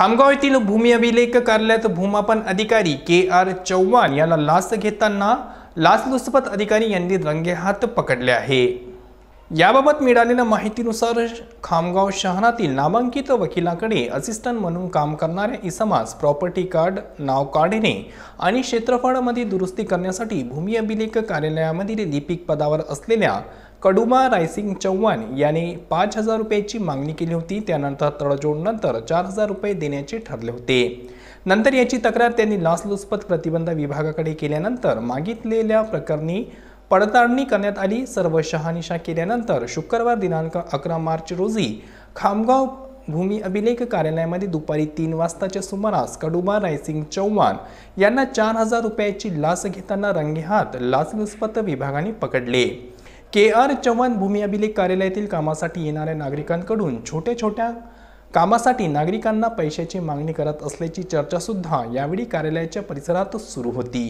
खामगाव येथील भूमी अभिलेख कार्यालयात भूमापन अधिकारी के आर चव्हाण याला लाच घेताना लाचलुचपत अधिकारी यांनी हात पकडले आहे याबाबत मिळालेल्या माहितीनुसार खामगाव शहरातील नामांकित वकिलाकडे असिस्टंट म्हणून काम करणाऱ्या इसमास प्रॉपर्टी कार्ड नाव काढणे आणि क्षेत्रफळामध्ये दुरुस्ती करण्यासाठी भूमी अभिलेख कार्यालयामधील लिपिक पदावर असलेल्या कडुमा रायसिंग चव्हाण याने पाच हजार रुपयाची मागणी केली होती त्यानंतर तडजोडनंतर चार हजार रुपये देण्याचे ठरले होते नंतर याची तक्रार त्यांनी लाचलुचपत प्रतिबंध विभागाकडे केल्यानंतर मागितलेल्या प्रकरणी पडताळणी करण्यात आली सर्व शहानिशा केल्यानंतर शुक्रवार दिनांक अकरा मार्च रोजी खामगाव भूमी अभिलेख कार्यालयामध्ये दुपारी तीन वाजताच्या सुमारास कडुबा रायसिंग चव्हाण यांना चार हजार रुपयाची लाच घेताना रंगेहात लाचलुचपत विभागाने पकडले के आर चव्हाण भूमी अभिलेख कार्यालयातील कामासाठी येणाऱ्या नागरिकांकडून छोट्या छोट्या कामासाठी नागरिकांना पैशाची मागणी करत असल्याची चर्चासुद्धा यावेळी कार्यालयाच्या परिसरात सुरू होती